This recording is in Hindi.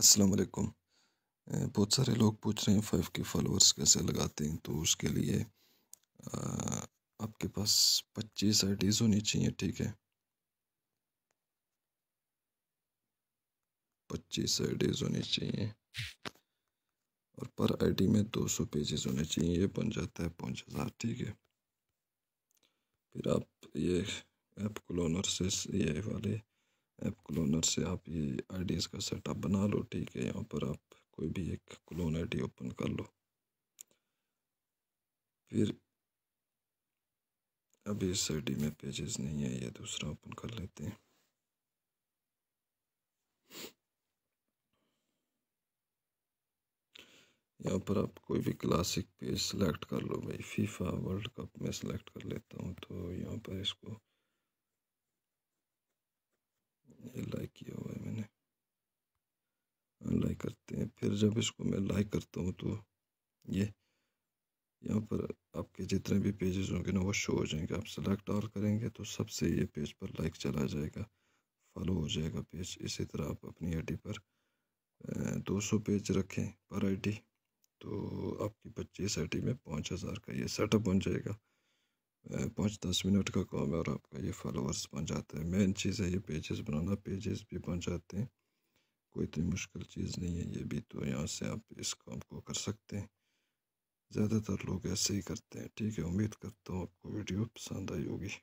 अस्सलाम वालेकुम बहुत सारे लोग पूछ रहे हैं फ़ाइव के फॉलोअर्स कैसे लगाते हैं तो उसके लिए आपके पास पच्चीस डीज़ होनी चाहिए ठीक है पच्चीस डीज़ होनी चाहिए और पर आईडी में दो सौ पेजेस होने चाहिए ये बन जाता है पाँच हज़ार ठीक है फिर आप ये ऐप क्लोनर से ये वाले ऐप क्लोनर से आप ये आईडीज़ का सेटअप बना लो ठीक है यहाँ पर आप कोई भी एक क्लोन आईडी ओपन कर लो फिर अभी इस आई में पेजेस नहीं है ये दूसरा ओपन कर लेते हैं यहाँ पर आप कोई भी क्लासिक पेज सेलेक्ट कर लो भाई फीफा वर्ल्ड कप में सेलेक्ट कर लेता हूँ तो यहाँ पर इसको करते हैं फिर जब इसको मैं लाइक करता हूँ तो ये यहाँ पर आपके जितने भी पेजेस होंगे ना वो शो हो जाएंगे आप सेलेक्ट ऑल करेंगे तो सबसे ये पेज पर लाइक चला जाएगा फॉलो हो जाएगा पेज इसी तरह आप अपनी आईडी पर 200 पेज रखें पर आईडी तो आपकी पच्चीस आईडी में पाँच हज़ार का ये सेटअप बन जाएगा पाँच दस मिनट का काम है और आपका ये फॉलोअर्स बन जाते हैं मेन चीज़ है ये पेजेस बनाना पेजेस भी बन जाते हैं कोई इतनी तो मुश्किल चीज़ नहीं है ये भी तो यहाँ से आप इस काम को कर सकते हैं ज़्यादातर लोग ऐसे ही करते हैं ठीक है उम्मीद करता हूँ आपको वीडियो पसंद आई होगी